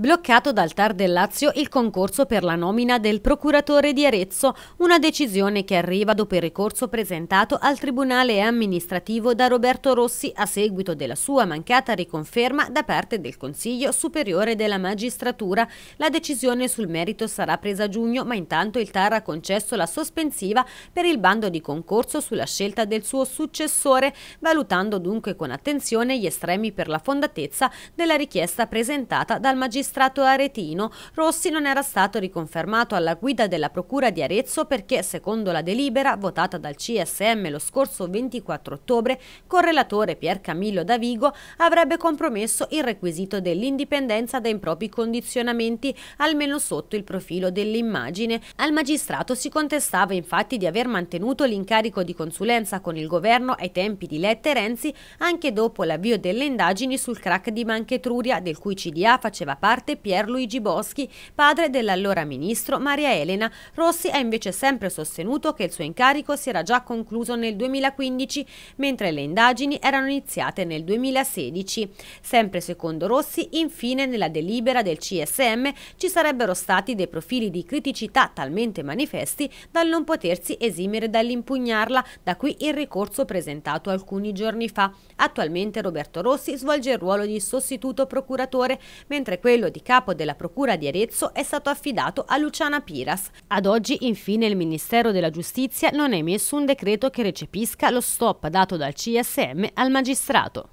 Bloccato dal TAR del Lazio il concorso per la nomina del procuratore di Arezzo, una decisione che arriva dopo il ricorso presentato al Tribunale amministrativo da Roberto Rossi a seguito della sua mancata riconferma da parte del Consiglio Superiore della Magistratura. La decisione sul merito sarà presa a giugno, ma intanto il TAR ha concesso la sospensiva per il bando di concorso sulla scelta del suo successore, valutando dunque con attenzione gli estremi per la fondatezza della richiesta presentata dal magistrato magistrato aretino, Rossi non era stato riconfermato alla guida della Procura di Arezzo perché, secondo la delibera votata dal CSM lo scorso 24 ottobre, con relatore Pier Camillo Davigo avrebbe compromesso il requisito dell'indipendenza dai propri condizionamenti, almeno sotto il profilo dell'immagine. Al magistrato si contestava infatti di aver mantenuto l'incarico di consulenza con il governo ai tempi di Lette Renzi anche dopo l'avvio delle indagini sul crack di Manche del cui CDA faceva parte parte Pierluigi Boschi, padre dell'allora ministro Maria Elena. Rossi ha invece sempre sostenuto che il suo incarico si era già concluso nel 2015, mentre le indagini erano iniziate nel 2016. Sempre secondo Rossi, infine nella delibera del CSM ci sarebbero stati dei profili di criticità talmente manifesti dal non potersi esimere dall'impugnarla, da qui il ricorso presentato alcuni giorni fa. Attualmente Roberto Rossi svolge il ruolo di sostituto procuratore, mentre quello ruolo di capo della Procura di Arezzo è stato affidato a Luciana Piras. Ad oggi, infine, il Ministero della Giustizia non ha emesso un decreto che recepisca lo stop dato dal CSM al magistrato.